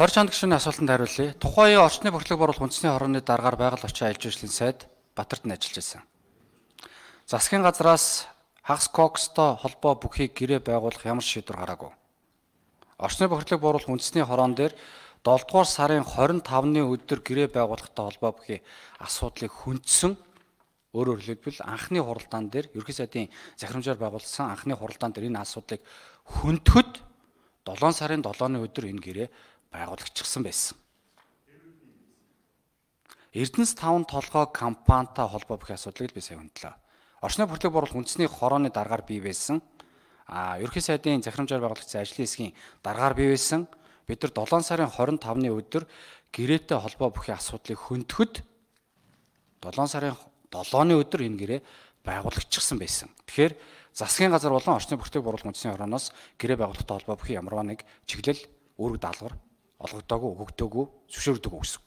Дорж ханд гүшүүний асуултанд хариулъя. Тухайн үеийн орчны бүртлэг боруулах үндэсний хорооны даргаар байгаль орчин аялал жуулчлалын сайд Батарт нь ажиллаж байсан. Засгийн газраас хагас кокстой холбоо бүхий гэрээ байгуулах ямар шийдвэр гараагүй. Орчны бүртлэг боруулах үндэсний хороон дээр 7 дугаар сарын 25-ны өдөр гэрээ байгуулахтай холбоо бүхий асуудлыг хүндсэн өөрөөр хэлбэл анхны хуралдаан дээр ерхий сайдын захирамжаар байгуулсан анхны хуралдаан дээр энэ асуудлыг хөндөхөд 7 сарын 7-ны өдөр энэ гэрээ байгуулагчсан байсан. Эрдэнэс 5 толгой компанитай холбоо бүх асуудлыг би сайн хөндлөө. Орчны бүртлэг борлуулах үндэсний хорооны даргаар бий байсан. А ерөнхий сайдын захирамжаар байгуулагчсан ажлын хэсгийн даргаар бий байсан. Бид нар 7 сарын 25-ны өдөр гэрээтэй холбоо бүхий асуудлыг хөндөхөд 7 сарын 7-ны өдөр энэ гэрээ байгуулагчсан байсан. Тэгэхээр засгийн газар болон орчны бүртлэг борлуулах үндэсний хорооноос гэрээ байгуулалттай холбоо бүхий ямарваа нэг чиглэл үүрэг даалгавар олгодог уу өгдөөгүй зөвшөөрдөг үгсэг.